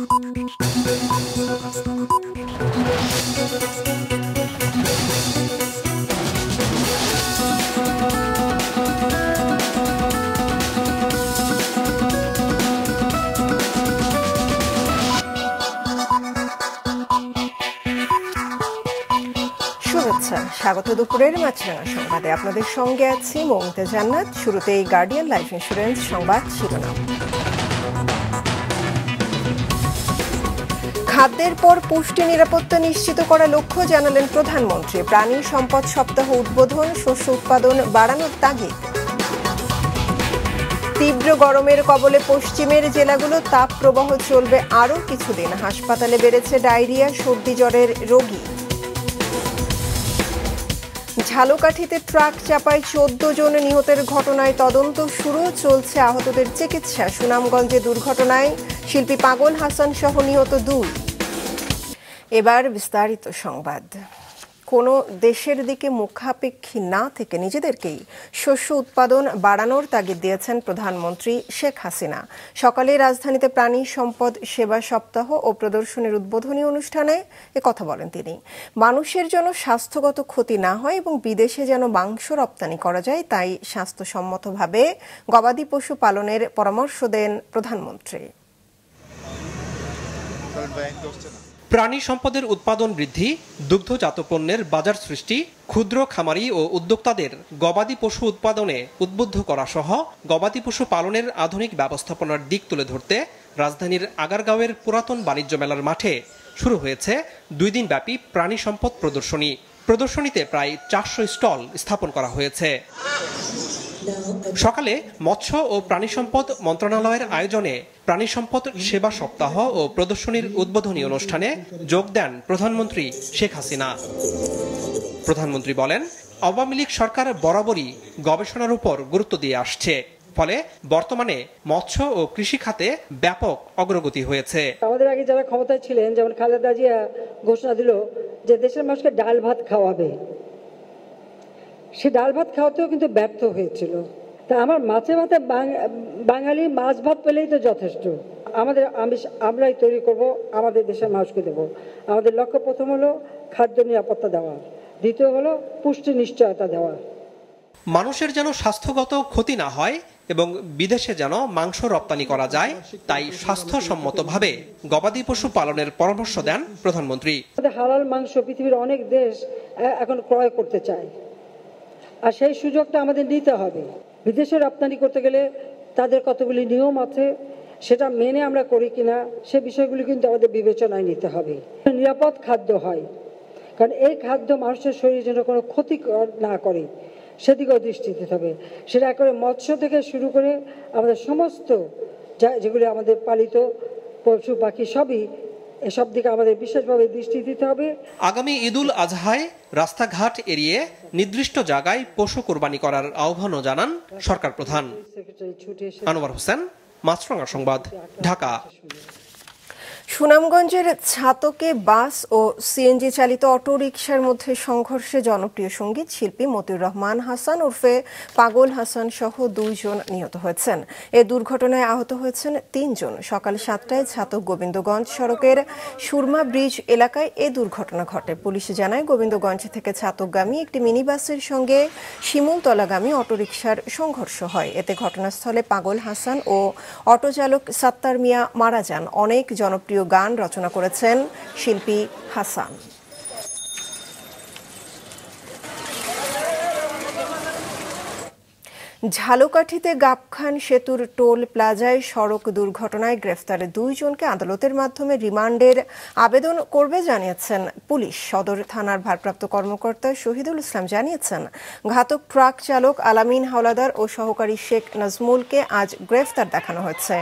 স্বাগত দুপুরের মাছরাঙা সংবাদে আপনাদের সঙ্গে আছি মমতা জান্নাত শুরুতেই গার্ডিয়ান লাইফ ইন্স্যুরেন্স সংবাদ শিরোনাম খাদ্যের পর পুষ্টি নিরাপত্তা নিশ্চিত করা লক্ষ্য জানালেন প্রধানমন্ত্রী প্রাণী সম্পদ সপ্তাহ উদ্বোধন শস্য উৎপাদন বাড়ানোর তাগিদ তীব্র গরমের কবলে পশ্চিমের জেলাগুলো তাপ প্রবাহ চলবে আরও কিছুদিন হাসপাতালে বেড়েছে ডায়রিয়া সর্দি জ্বরের রোগী ঝালকাঠিতে ট্রাক চাপায় চোদ্দ জন নিহতের ঘটনায় তদন্ত শুরু চলছে আহতদের চিকিৎসা সুনামগঞ্জে দুর্ঘটনায় শিল্পী পাগল হাসান সহ নিহত দুই এবার বিস্তারিত সংবাদ কোনো দেশের দিকে মুখাপেক্ষী না থেকে নিজেদেরকেই শস্য উৎপাদন বাড়ানোর তাগিদ দিয়েছেন প্রধানমন্ত্রী শেখ হাসিনা সকালে রাজধানীতে প্রাণী সম্পদ সেবা সপ্তাহ ও প্রদর্শনীর উদ্বোধনী অনুষ্ঠানে কথা বলেন তিনি মানুষের জন্য স্বাস্থ্যগত ক্ষতি না হয় এবং বিদেশে যেন মাংস রপ্তানি করা যায় তাই স্বাস্থ্যসম্মতভাবে গবাদি পশু পালনের পরামর্শ দেন প্রধানমন্ত্রী প্রাণী সম্পদের উৎপাদন বৃদ্ধি দুগ্ধজাত পণ্যের বাজার সৃষ্টি ক্ষুদ্র খামারি ও উদ্যোক্তাদের গবাদি পশু উৎপাদনে উদ্বুদ্ধ করা সহ গবাদি পশু পালনের আধুনিক ব্যবস্থাপনার দিক তুলে ধরতে রাজধানীর আগারগাঁওয়ের পুরাতন বাণিজ্য মেলার মাঠে শুরু হয়েছে দুই ব্যাপী প্রাণী সম্পদ প্রদর্শনী প্রদর্শনীতে প্রায় চারশো স্টল স্থাপন করা হয়েছে সকালে মৎস্য ও প্রাণী সম্পদ মন্ত্রণালয়ের আয়োজনে প্রাণী সম্পদ সেবা সপ্তাহ ও প্রদর্শনীর উদ্বোধনী অনুষ্ঠানে যোগ দেন প্রধানমন্ত্রী শেখ হাসিনা প্রধানমন্ত্রী বলেন আওয়ামী লীগ সরকার বরাবরই গবেষণার উপর গুরুত্ব দিয়ে আসছে ফলে বর্তমানে মৎস্য ও কৃষি খাতে ব্যাপক অগ্রগতি হয়েছে আমাদের আগে যারা ক্ষমতায় ছিলেন যেমন খালেদা জিয়া ঘোষণা দিল যে দেশের মানুষকে ডাল ভাত খাওয়াবে সে ডাল ভাত খাওয়াতেও কিন্তু ব্যর্থ হয়েছিল তা আমার মাছে মাথে বাঙালি মাছ ভাত পেলেই তো যথেষ্ট আমাদের আমিষ আমরাই তৈরি করব আমাদের দেশের মানুষকে দেব আমাদের লক্ষ্য প্রথম হলো খাদ্য নিরাপত্তা দেওয়া দ্বিতীয় হলো পুষ্টি নিশ্চয়তা দেওয়া মানুষের যেন স্বাস্থ্যগত ক্ষতি না হয় এবং বিদেশে যেন মাংস রপ্তানি করা যায় তাই স্বাস্থ্যসম্মতভাবে গবাদি পশু পালনের পরামর্শ দেন প্রধানমন্ত্রী হালাল মাংস পৃথিবীর অনেক দেশ এখন ক্রয় করতে চায় আর সেই সুযোগটা আমাদের নিতে হবে বিদেশে রপ্তানি করতে গেলে তাদের কতগুলি নিয়ম আছে সেটা মেনে আমরা করি কিনা সে বিষয়গুলি কিন্তু আমাদের বিবেচনায় নিতে হবে নিরাপদ খাদ্য হয় কারণ এই খাদ্য মানুষের শরীরে যেন কোনো ক্ষতি না করে সেদিকেও দৃষ্টি দিতে হবে সেটা করে মৎস্য থেকে শুরু করে আমাদের সমস্ত যা যেগুলি আমাদের পালিত পশু পাখি সবই এসব দিকে আমাদের বিশেষভাবে দৃষ্টি দিতে হবে আগামী ঈদুল আজহায় রাস্তাঘাট এড়িয়ে নির্দিষ্ট জায়গায় পশু কোরবানি করার আহ্বান জানান সরকার প্রধান আনোয়ার হোসেন মাছরঙ্গা সংবাদ ঢাকা সুনামগঞ্জের ছাতকে বাস ও সিএনজি চালিত রিক্সার মধ্যে সংঘর্ষে জনপ্রিয় সঙ্গীত শিল্পী মতিউর রহমান হাসান উর্ফে পাগল হাসান সহ দুইজন নিহত হয়েছেন এ দুর্ঘটনায় আহত হয়েছেন তিনজন সকাল সাতটায় ছাতক গোবিন্দগঞ্জ সড়কের সুরমা ব্রিজ এলাকায় এ দুর্ঘটনা ঘটে পুলিশ জানায় গোবিন্দগঞ্জ থেকে ছাতকগামী একটি মিনি বাসের সঙ্গে শিমুলতলাগামী অটোরিকশার সংঘর্ষ হয় এতে ঘটনাস্থলে পাগল হাসান ও অটোচালক সাত্তার মিয়া মারা যান অনেক জনপ্রিয় গান রচনা করেছেন শিল্পী হাসান ঝালকাঠিতে গাবখান সেতুর টোল প্লাজায় সড়ক দুর্ঘটনায় গ্রেফতারে দুইজনকে আদালতের মাধ্যমে রিমান্ডের আবেদন করবে জানিয়েছেন পুলিশ সদর থানার ভারপ্রাপ্ত কর্মকর্তা শহীদুল ইসলাম জানিয়েছেন ঘাতক ট্রাক চালক আলামিন হাওলাদার ও সহকারী শেখ নাজমুলকে আজ গ্রেফতার দেখানো হয়েছে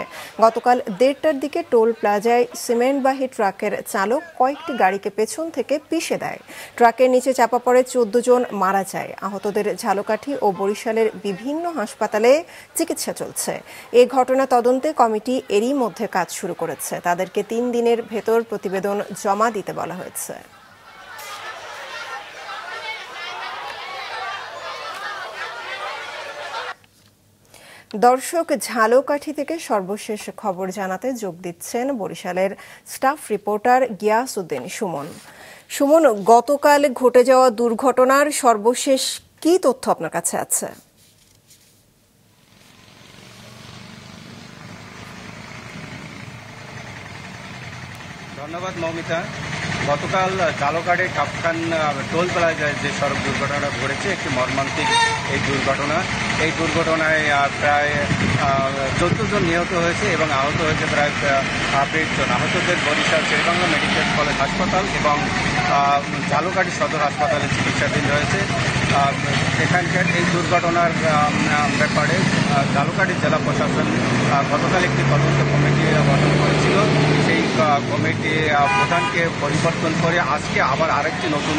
গতকাল দেড়টার দিকে টোল প্লাজায় সিমেন্টবাহী ট্রাকের চালক কয়েকটি গাড়িকে পেছন থেকে পিষে দেয় ট্রাকের নিচে চাপা পড়ে চোদ্দ জন মারা যায় আহতদের ঝালকাঠি ও বরিশালের বিভিন্ন বিভিন্ন হাসপাতালে চিকিৎসা চলছে এই ঘটনা তদন্তে কমিটি এরই মধ্যে কাজ শুরু করেছে তাদেরকে তিন দিনের ভেতর প্রতিবেদন জমা দিতে বলা হয়েছে দর্শক ঝালকাঠি থেকে সর্বশেষ খবর জানাতে যোগ দিচ্ছেন বরিশালের স্টাফ রিপোর্টার গিয়াসউদ্দিন সুমন সুমন গতকাল ঘটে যাওয়া দুর্ঘটনার সর্বশেষ কি তথ্য আপনার কাছে আছে ধন্যবাদ মৌমিতা গতকাল জালকারে কাপখান টোল প্লাজায় যে সড়ক দুর্ঘটনা ঘটেছে একটি মর্মান্তিক এই দুর্ঘটনা এই দুর্ঘটনায় প্রায় চোদ্দ জন নিহত হয়েছে এবং আহত হয়েছে প্রায় বিশ জন আহতদের বরিশাল শেরবাংলা মেডিকেল কলেজ হাসপাতাল এবং ঝালকাটি সদর হাসপাতালে চিকিৎসাধীন রয়েছে এখানকার এই দুর্ঘটনার ব্যাপারে ঝালকাটি জেলা প্রশাসন গতকাল একটি তদন্ত কমিটি গঠন করেছিল কমিটি প্রধানকে পরিবর্তন করে আজকে আবার আরেকটি নতুন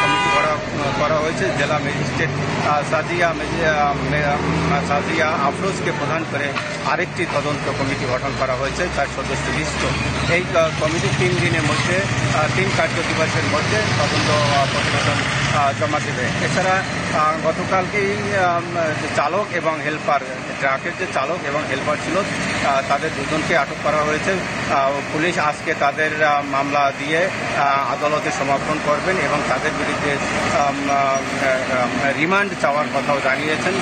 কমিটি করা করা হয়েছে জেলা ম্যাজিস্ট্রেট সাদিয়া সাদিয়া আফরোজকে প্রধান করে আরেকটি তদন্ত কমিটি গঠন করা হয়েছে তার সদস্য লিস্ট এই কমিটি তিন দিনের মধ্যে তিন কার্য দিবসের মধ্যে তদন্ত প্রতিবেদন জমা দেবে এছাড়া গতকালকেই চালক এবং হেল্পার ট্রাকের যে চালক এবং হেল্পার ছিল তাদের দুজনকে আটক করা হয়েছে পুলিশ আজকে তাদের মামলা দিয়ে আদালতে সমর্পণ করবেন এবং তাদের বিরুদ্ধে রিমান্ড চাওয়ার কথাও জানিয়েছেন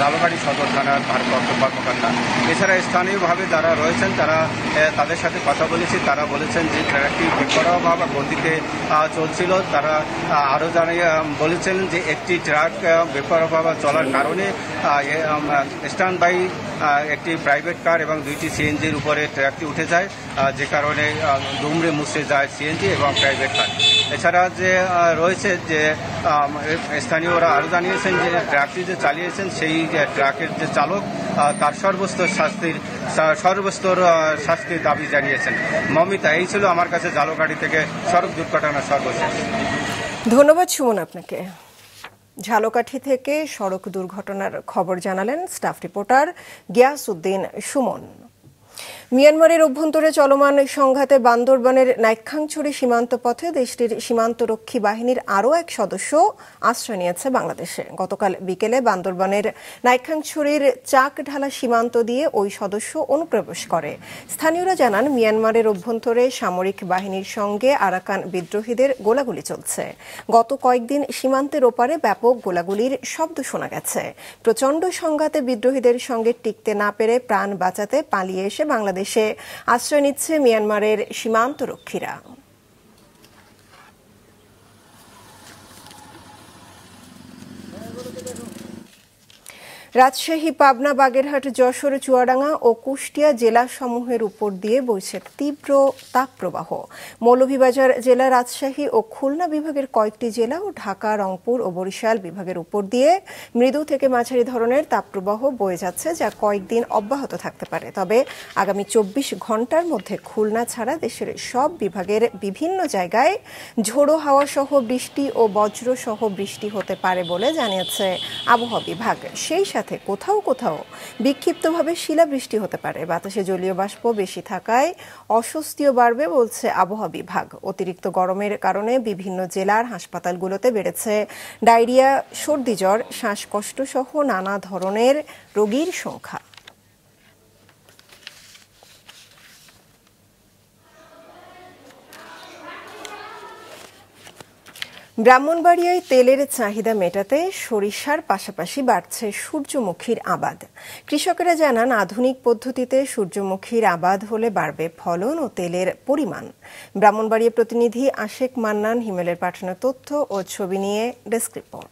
জালবাড়ি সদর থানার ভারপ্রাপ্ত কর্মকর্তা এছাড়া স্থানীয়ভাবে যারা রয়েছেন তারা তাদের সাথে কথা বলেছি তারা বলেছেন যে ট্রাকটি বেপরোয়া গতিতে চলছিল তারা আরও জানিয়ে বলেছেন যে একটি ট্রাক বেপরোয়া চলার কারণে স্ট্যান্ড বাই একটি প্রাইভেট কার এবং দুইটি সিএনজির উপরে ট্র্যাকটি উঠে যায় যে কারণে দুমড়ে মুছে যায় সিএনজি এবং প্রাইভেট কার এছাড়া যে রয়েছে যে স্থানীয়রা আরও জানিয়েছেন যে ট্র্যাকটি যে চালিয়েছেন সেই ট্রাকের যে চালক তার সর্বস্তর শাস্তির সর্বস্তর শাস্তির দাবি জানিয়েছেন মমিতা এই ছিল আমার কাছে জালোগাড়ি থেকে সড়ক দুর্ঘটনার সর্বশেষ ধন্যবাদ সুমন আপনাকে ঝালকাঠি থেকে সড়ক দুর্ঘটনার খবর জানালেন স্টাফ রিপোর্টার গিয়াসউদ্দিন সুমন মিয়ানমারের অভ্যন্তরে চলমান সংঘাতে বান্দরবানের নাইক্ষাংছড়ি সীমান্ত পথে দেশটির সীমান্তরক্ষী বাহিনীর আরও এক সদস্য আশ্রয় নিয়েছে বাংলাদেশে গতকাল বিকেলে বান্দরবানের নাইক্ষাংছড়ির চাক ঢালা সীমান্ত দিয়ে ওই সদস্য অনুপ্রবেশ করে স্থানীয়রা জানান মিয়ানমারের অভ্যন্তরে সামরিক বাহিনীর সঙ্গে আরাকান বিদ্রোহীদের গোলাগুলি চলছে গত কয়েকদিন সীমান্তের ওপারে ব্যাপক গোলাগুলির শব্দ শোনা গেছে প্রচণ্ড সংঘাতে বিদ্রোহীদের সঙ্গে টিকতে না পেরে প্রাণ বাঁচাতে পালিয়ে এসে বাংলাদেশ বাংলাদেশে আশ্রয় নিচ্ছে মিয়ানমারের সীমান্তরক্ষীরা রাজশাহী পাবনা বাগেরহাট যশোর চুয়াডাঙ্গা ও কুষ্টিয়া জেলা সমূহের উপর দিয়ে বইছে তীব্র তাপপ্রবাহ মৌলভীবাজার জেলা রাজশাহী ও খুলনা বিভাগের কয়েকটি জেলা ও ঢাকা রংপুর ও বরিশাল বিভাগের উপর দিয়ে মৃদু থেকে মাঝারি ধরনের তাপপ্রবাহ বয়ে যাচ্ছে যা কয়েকদিন অব্যাহত থাকতে পারে তবে আগামী চব্বিশ ঘন্টার মধ্যে খুলনা ছাড়া দেশের সব বিভাগের বিভিন্ন জায়গায় ঝোড়ো হাওয়া সহ বৃষ্টি ও বজ্র সহ বৃষ্টি হতে পারে বলে জানিয়েছে আবহাওয়া বিভাগ সেই সাথে সাথে কোথাও কোথাও বিক্ষিপ্তভাবে শিলাবৃষ্টি হতে পারে বাতাসে জলীয় বাষ্প বেশি থাকায় অস্বস্তিও বাড়বে বলছে আবহাওয়া বিভাগ অতিরিক্ত গরমের কারণে বিভিন্ন জেলার হাসপাতালগুলোতে বেড়েছে ডায়রিয়া সর্দি জ্বর শ্বাসকষ্ট সহ নানা ধরনের রোগীর সংখ্যা ব্রাহ্মণবাড়িয়ায় তেলের চাহিদা মেটাতে সরিষার পাশাপাশি বাড়ছে সূর্যমুখীর আবাদ কৃষকেরা জানান আধুনিক পদ্ধতিতে সূর্যমুখীর আবাদ হলে বাড়বে ফলন ও তেলের পরিমাণ ব্রাহ্মণবাড়িয়া প্রতিনিধি আশেক মান্নান হিমেলের পাঠানো তথ্য ও ছবি নিয়ে ডেস্ক রিপোর্ট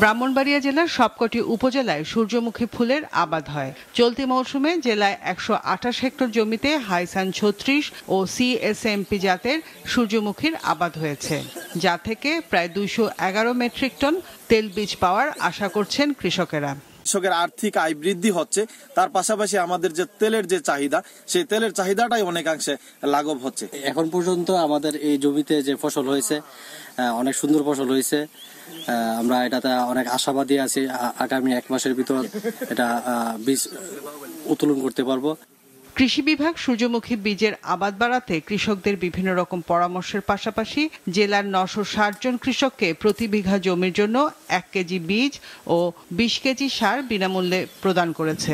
ব্রাহ্মণবাড়িয়া জেলার সবকটি উপজেলায় সূর্যমুখী ফুলের আবাদ হয় চলতি মৌসুমে জেলায় একশো আঠাশ হেক্টর জমিতে হাইসান ছত্রিশ ও সিএসএমপি জাতের সূর্যমুখীর আবাদ হয়েছে যা থেকে প্রায় দুইশো এগারো মেট্রিক টন তেল বীজ পাওয়ার আশা করছেন কৃষকেরা কৃষকের আর্থিক আয় বৃদ্ধি হচ্ছে তার পাশাপাশি আমাদের যে তেলের যে চাহিদা সেই তেলের চাহিদাটাই অনেকাংশে লাঘব হচ্ছে এখন পর্যন্ত আমাদের এই জমিতে যে ফসল হয়েছে অনেক সুন্দর ফসল হয়েছে আমরা এটাতে অনেক আশাবাদী আছি আগামী এক মাসের ভিতর এটা বীজ উত্তোলন করতে পারবো কৃষি বিভাগ সূর্যমুখী বীজের আবাদ বাড়াতে কৃষকদের বিভিন্ন রকম পরামর্শের পাশাপাশি জেলার নশো জন কৃষককে প্রতি বিঘা জমির জন্য এক কেজি বীজ ও বিশ কেজি সার বিনামূল্যে প্রদান করেছে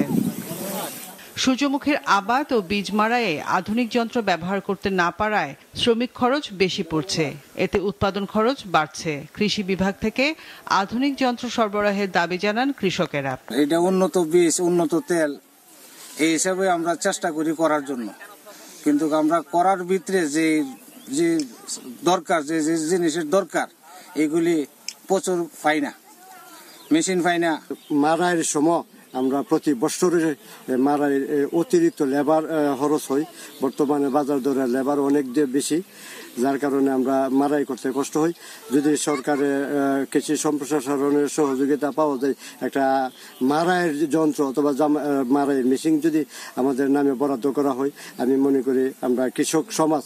সূর্যমুখীর আবাদ ও বীজ মারায়ে আধুনিক যন্ত্র ব্যবহার করতে না পারায় শ্রমিক খরচ বেশি পড়ছে এতে উৎপাদন খরচ বাড়ছে কৃষি বিভাগ থেকে আধুনিক যন্ত্র সরবরাহের দাবি জানান কৃষকেরা এটা উন্নত বীজ উন্নত তেল এই হিসাবে আমরা চেষ্টা করি করার জন্য কিন্তু আমরা করার ভিতরে যে যে দরকার যে যে জিনিসের দরকার এগুলি প্রচুর পাই না মেশিন পাই না মারায়ের সময় আমরা প্রতি বছরে মারা অতিরিক্ত লেবার খরচ হয় বর্তমানে বাজার দরে লেবার অনেক বেশি যার কারণে আমরা মারাই করতে কষ্ট হয় যদি সরকারের কৃষি সম্প্রসারণের সহযোগিতা পাওয়া যায় একটা মারাইয়ের যন্ত্র অথবা মারাই মেশিন যদি আমাদের নামে বরাদ্দ করা হয় আমি মনে করি আমরা কৃষক সমাজ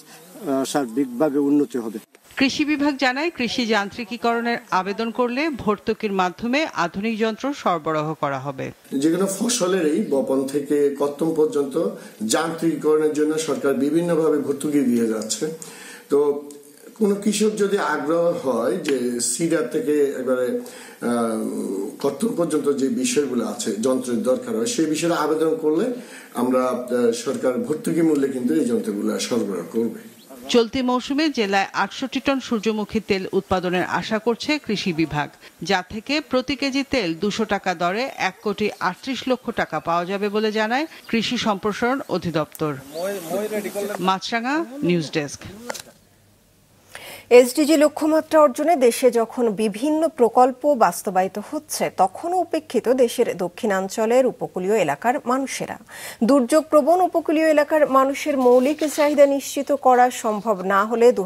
সার্বিকভাবে উন্নতি হবে কৃষি বিভাগ জানায় কৃষি যান্ত্রিকীকরণের আবেদন করলে ভর্তুকির মাধ্যমে আধুনিক যন্ত্র সরবরাহ করা হবে যে কোনো ফসলের এই বপন থেকে কত্তম পর্যন্ত যান্ত্রিকীকরণের জন্য সরকার বিভিন্নভাবে ভর্তুকি দিয়ে যাচ্ছে তো কোনো কৃষক যদি আগ্রহ হয় যে সিডার থেকে এবারে কর্তম পর্যন্ত যে বিষয়গুলো আছে যন্ত্রের দরকার হয় সেই বিষয়ে আবেদন করলে আমরা সরকার ভর্তুকি মূল্যে কিন্তু এই যন্ত্রগুলো সরবরাহ করবে চলতি মৌসুমে জেলায় আটষট্টি টন সূর্যমুখী তেল উৎপাদনের আশা করছে কৃষি বিভাগ যা থেকে প্রতি কেজি তেল দুশো টাকা দরে এক কোটি আটত্রিশ লক্ষ টাকা পাওয়া যাবে বলে জানায় কৃষি সম্প্রসারণ অধিদপ্তর মাছরাঙা নিউজ ডেস্ক এসডিজি লক্ষ্যমাত্রা অর্জনে দেশে যখন বিভিন্ন প্রকল্প বাস্তবায়িত হচ্ছে তখনও উপেক্ষিত দেশের দক্ষিণাঞ্চলের উপকূলীয় এলাকার মানুষেরা দুর্যোগ প্রবণ উপকূলীয় এলাকার মানুষের মৌলিক চাহিদা নিশ্চিত করা সম্ভব না হলে দু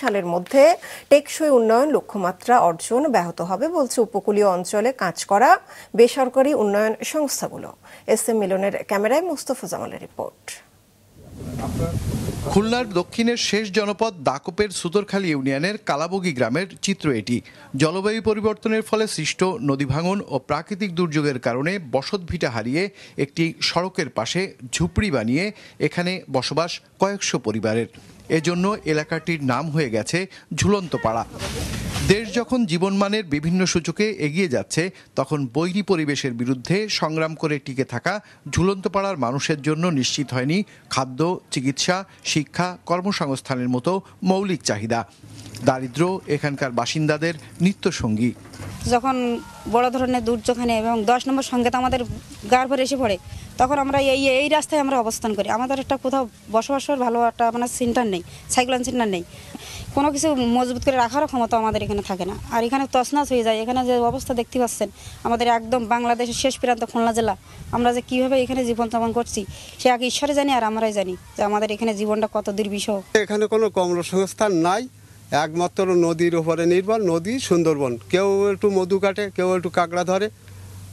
সালের মধ্যে টেকসই উন্নয়ন লক্ষ্যমাত্রা অর্জন ব্যাহত হবে বলছে উপকূলীয় অঞ্চলে কাজ করা বেসরকারি উন্নয়ন সংস্থাগুলো এস এম মিলনের ক্যামেরায় মুস্তফা জামালের রিপোর্ট খুলনার দক্ষিণের শেষ জনপদ দাকোপের সুতরখালী ইউনিয়নের কালাবগি গ্রামের চিত্র এটি জলবায়ু পরিবর্তনের ফলে সৃষ্ট নদী ভাঙন ও প্রাকৃতিক দুর্যোগের কারণে বসতভিটা হারিয়ে একটি সড়কের পাশে ঝুপড়ি বানিয়ে এখানে বসবাস কয়েকশো পরিবারের এজন্য এলাকাটির নাম হয়ে গেছে ঝুলন্ত পাড়া দেশ যখন জীবনমানের বিভিন্ন সূচকে এগিয়ে যাচ্ছে তখন বৈরী পরিবেশের বিরুদ্ধে সংগ্রাম করে টিকে থাকা ঝুলন্ত পাড়ার মানুষের জন্য নিশ্চিত হয়নি খাদ্য চিকিৎসা শিক্ষা কর্মসংস্থানের মতো মৌলিক চাহিদা দারিদ্র এখানকার বাসিন্দাদের নিত্যসঙ্গী যখন বড় ধরনের দুর্যোগ হয় এবং দশ নম্বর সংকেত আমাদের গার ভরে এসে পড়ে তখন আমরা এই এই রাস্তায় আমরা অবস্থান করি আমাদের একটা কোথাও করার ভালো একটা মানে সেন্টার নেই সাইক্লোন সেন্টার নেই কোনো কিছু মজবুত করে রাখারও ক্ষমতা আমাদের এখানে থাকে না আর এখানে তছনাছ হয়ে যায় এখানে যে অবস্থা দেখতে পাচ্ছেন আমাদের একদম বাংলাদেশের শেষ প্রান্ত খুলনা জেলা আমরা যে কীভাবে এখানে জীবন করছি সে আগে ঈশ্বরে জানি আর আমরাই জানি যে আমাদের এখানে জীবনটা কত দুর্বিষহ এখানে কোনো কর্মসংস্থান নাই একমাত্র নদীর ওপরে নির্ভর নদী সুন্দরবন কেউ একটু মধু কাটে কেউ একটু কাঁকড়া ধরে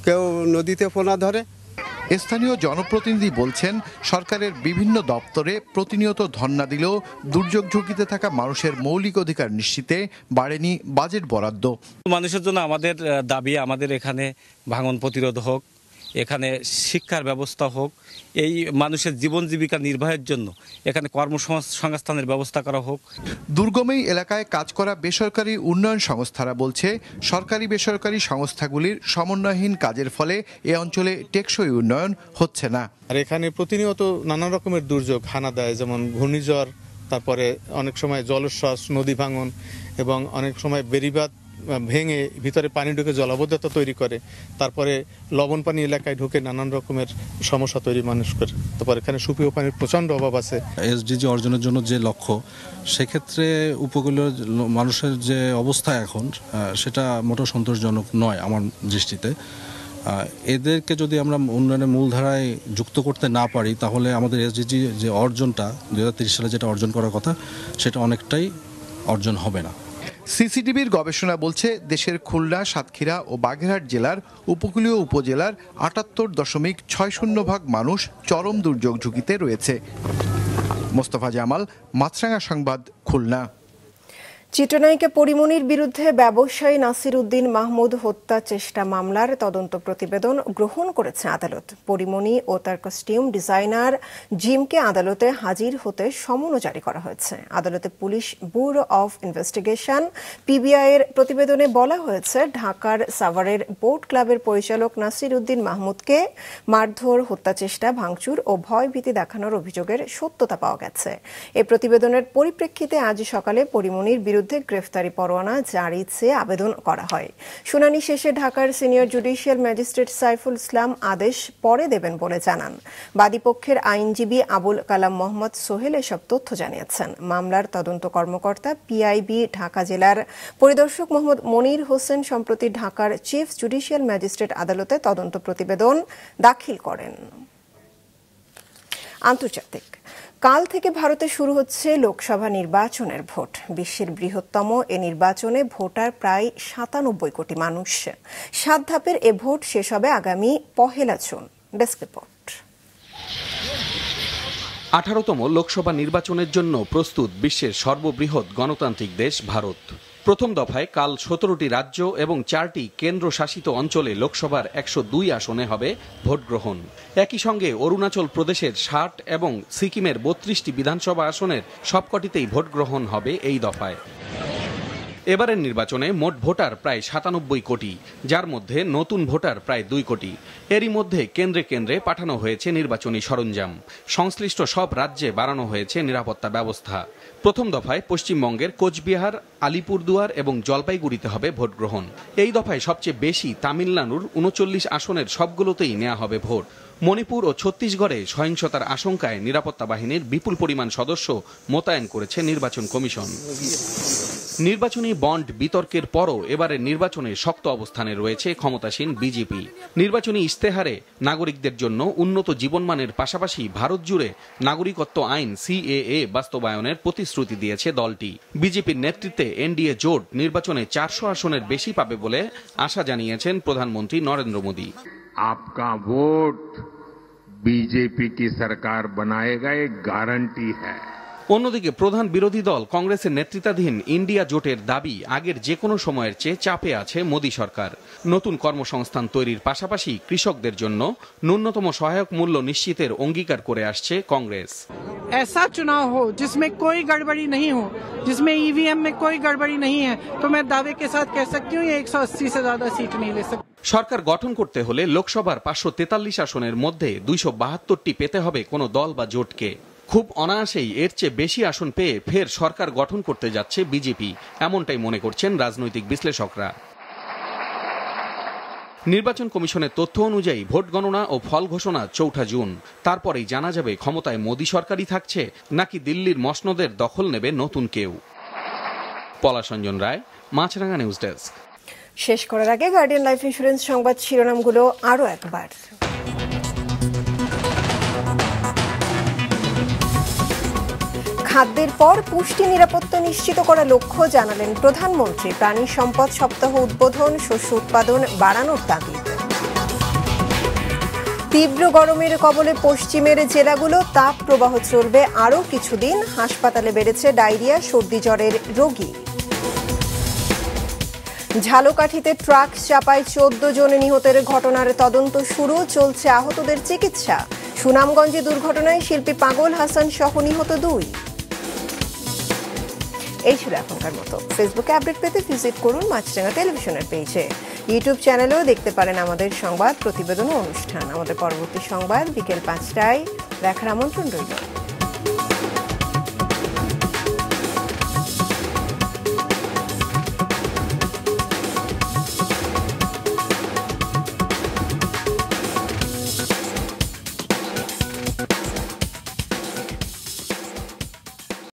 কেউ নদীতে পোনা ধরে স্থানীয় জনপ্রতিনিধি বলছেন সরকারের বিভিন্ন দপ্তরে প্রতিনিয়ত ধর্ণা দিলেও দুর্যোগ ঝুঁকিতে থাকা মানুষের মৌলিক অধিকার নিশ্চিতে বাড়েনি বাজেট বরাদ্দ মানুষের জন্য আমাদের দাবি আমাদের এখানে ভাঙন প্রতিরোধ হোক এখানে শিক্ষার ব্যবস্থা হোক এই মানুষের জীবন জীবিকা নির্বাহের জন্য এখানে কর্মসংস্থানের ব্যবস্থা করা হোক দুর্গমেই এলাকায় কাজ করা বেসরকারি উন্নয়ন সংস্থারা বলছে সরকারি বেসরকারি সংস্থাগুলির সমন্বয়হীন কাজের ফলে এ অঞ্চলে টেকসই উন্নয়ন হচ্ছে না আর এখানে প্রতিনিয়ত নানা রকমের দুর্যোগ হানা দেয় যেমন ঘূর্ণিঝড় তারপরে অনেক সময় জলশ্বাস নদী ভাঙন এবং অনেক সময় বেরিবাদ ভেঙে ভিতরে পানি ঢুকে জলাবদ্ধতা তৈরি করে তারপরে লবণ পানি এলাকায় ঢুকে নানান রকমের সমস্যা তৈরি মানুষ করে তারপর এখানে সুপেয় পানির প্রচণ্ড অভাব আছে এসডিজি অর্জনের জন্য যে লক্ষ্য সেক্ষেত্রে উপকূলীয় মানুষের যে অবস্থা এখন সেটা মোটো সন্তোষজনক নয় আমার দৃষ্টিতে এদেরকে যদি আমরা উন্নয়নের মূলধারায় যুক্ত করতে না পারি তাহলে আমাদের এসডিজি যে অর্জনটা দু সালে যেটা অর্জন করার কথা সেটা অনেকটাই অর্জন হবে না সিসিটিভির গবেষণা বলছে দেশের খুলনা সাতক্ষীরা ও বাগেরহাট জেলার উপকূলীয় উপজেলার আটাত্তর দশমিক ছয় শূন্য ভাগ মানুষ চরম দুর্যোগ ঝুঁকিতে রয়েছে মোস্তফা জামাল মাছরাঙা সংবাদ খুলনা চিত্রনায়িকা পরিমনির বিরুদ্ধে ব্যবসায়ী নাসির উদ্দিন মাহমুদ হত্যা চেষ্টা মামলার তদন্ত প্রতিবেদন গ্রহণ করেছে আদালত পরিমনি ও তার কস্টিউম ডিজাইনার জিমকে আদালতে হাজির হতে সমন জারি করা হয়েছে আদালতে police bureau of investigation PBI এর প্রতিবেদনে বলা হয়েছে ঢাকার সাভারের বোট ক্লাবের পরিচালক নাসির উদ্দিন মাহমুদকে মারধর হত্যা চেষ্টা ভাঙচুর ও ভয়ভীতি দেখানোর অভিযোগের সত্যতা পাওয়া গেছে এ প্রতিবেদনের পরিপ্রেক্ষিতে আজ সকালে পরিমনির বিরুদ্ধে বিরুদ্ধে গ্রেফতারি পরোয়ানা জারি চেয়ে আবেদন করা হয় শুনানি শেষে ঢাকার senior judicial magistrate Saiful Islam আদেশ পরে দেবেন বলে জানান বাদীপক্ষের আইনজীবী আবুল কালাম মোহাম্মদ সোহেল এসব তথ্য জানিয়েছেন মামলার তদন্ত কর্মকর্তা পিআইবি ঢাকা জেলার পরিদর্শক মোহাম্মদ মনির হোসেন সম্প্রতি ঢাকার চিফ জুডিশিয়াল ম্যাজিস্ট্রেট আদালতে তদন্ত প্রতিবেদন দাখিল করেন আন্তর্জাতিক কাল থেকে ভারতে শুরু হচ্ছে লোকসভা নির্বাচনের ভোট বিশ্বের বৃহত্তম এ নির্বাচনে ভোটার প্রায় সাতানব্বই কোটি মানুষ সাত ধাপের এ ভোট শেষ হবে আগামী পহেলা জুন ডেস্ক আঠারোতম লোকসভা নির্বাচনের জন্য প্রস্তুত বিশ্বের সর্ববৃহৎ গণতান্ত্রিক দেশ ভারত প্রথম দফায় কাল সতেরোটি রাজ্য এবং চারটি কেন্দ্রশাসিত অঞ্চলে লোকসভার একশো দুই আসনে হবে ভোট গ্রহণ একই সঙ্গে অরুণাচল প্রদেশের ষাট এবং সিকিমের বত্রিশটি বিধানসভা আসনের সবকটিতেই ভোট গ্রহণ হবে এই দফায় এবারের নির্বাচনে মোট ভোটার প্রায় সাতানব্বই কোটি যার মধ্যে নতুন ভোটার প্রায় দুই কোটি এরই মধ্যে কেন্দ্রে কেন্দ্রে পাঠানো হয়েছে নির্বাচনী সরঞ্জাম সংশ্লিষ্ট সব রাজ্যে বাড়ানো হয়েছে নিরাপত্তা ব্যবস্থা প্রথম দফায় পশ্চিমবঙ্গের কোচবিহার আলিপুরদুয়ার এবং জলপাইগুড়িতে হবে ভোট গ্রহণ এই দফায় সবচেয়ে বেশি তামিলনাড়ুর উনচল্লিশ আসনের সবগুলোতেই নেওয়া হবে ভোট মণিপুর ও ছত্তিশগড়ে সহিংসতার আশঙ্কায় নিরাপত্তা বাহিনীর বিপুল পরিমাণ সদস্য মোতায়েন করেছে নির্বাচন কমিশন নির্বাচনী বন্ড বিতর্কের পরও এবারে নির্বাচনে শক্ত অবস্থানে রয়েছে ক্ষমতাসীন বিজেপি নির্বাচনী ইস্তেহারে নাগরিকদের জন্য উন্নত জীবনমানের পাশাপাশি ভারত জুড়ে নাগরিকত্ব আইন সিএএ বাস্তবায়নের প্রতিশ্রুতি দিয়েছে দলটি বিজেপির নেতৃত্বে এনডিএ জোট নির্বাচনে চারশো আসনের বেশি পাবে বলে আশা জানিয়েছেন প্রধানমন্ত্রী নরেন্দ্র মোদী आपका वोट বিজেপি কি সরকার বানায়েগা এক গ্যারান্টি হ্যায় অন্যদিকে প্রধান বিরোধী দল কংগ্রেসের নেতৃত্বাধীন ইন্ডিয়া জোটের দাবি আগের যে কোনো সময়ের চেয়ে চাপে আছে মোদী সরকার নতুন কর্মসংস্থান তৈরির পাশাপাশি কৃষকদের জন্য ন্যূনতম সহায়ক মূল্য নিশ্চিতের অঙ্গীকার করে আসছে কংগ্রেস ऐसा चुनाव हो जिसमें कोई गड़बड़ी नहीं हो जिसमें ईवीएम e में कोई गड़बड़ी नहीं है तो मैं दावे के साथ कह सकती हूँ ये 180 से ज्यादा सीट नहीं ले सकती সরকার গঠন করতে হলে লোকসভার পাঁচশো তেতাল্লিশ আসনের মধ্যে দুইশো বাহাত্তরটি পেতে হবে কোনো দল বা জোটকে খুব অনায়াসেই এর চেয়ে বেশি আসন পেয়ে ফের সরকার গঠন করতে যাচ্ছে বিজেপি এমনটাই মনে করছেন রাজনৈতিক বিশ্লেষকরা নির্বাচন কমিশনের তথ্য অনুযায়ী ভোট গণনা ও ফল ঘোষণা চৌঠা জুন তারপরেই জানা যাবে ক্ষমতায় মোদী সরকারই থাকছে নাকি দিল্লির মসনদের দখল নেবে নতুন কেউ পলাশঞ্জন রায় মাছরাঙা নিউজ ডেস্ক শেষ করার আগে গার্ডিয়ান লাইফ ইন্স্যুরেন্স সংবাদ শিরোনামগুলো আরও একবার খাদ্যের পর পুষ্টি নিরাপত্তা নিশ্চিত করা লক্ষ্য জানালেন প্রধানমন্ত্রী প্রাণী সম্পদ সপ্তাহ উদ্বোধন শস্য উৎপাদন বাড়ানোর দাবি তীব্র গরমের কবলে পশ্চিমের জেলাগুলো তাপ প্রবাহ চলবে আরও কিছুদিন হাসপাতালে বেড়েছে ডায়রিয়া সর্দি জ্বরের রোগী ঝালকাঠিতে ট্রাক চাপায় চোদ্দ জন নিহতের ঘটনার তদন্ত শুরু চলছে আহতদের চিকিৎসা সুনামগঞ্জে দুর্ঘটনায় শিল্পী পাগল হাসান সহ নিহত দুই এই ছিল এখনকার মতো ফেসবুকে আপডেট পেতে ভিজিট করুন মাছরাঙা টেলিভিশনের পেজে ইউটিউব চ্যানেলেও দেখতে পারেন আমাদের সংবাদ প্রতিবেদন অনুষ্ঠান আমাদের পরবর্তী সংবাদ বিকেল পাঁচটায় দেখার আমন্ত্রণ রইল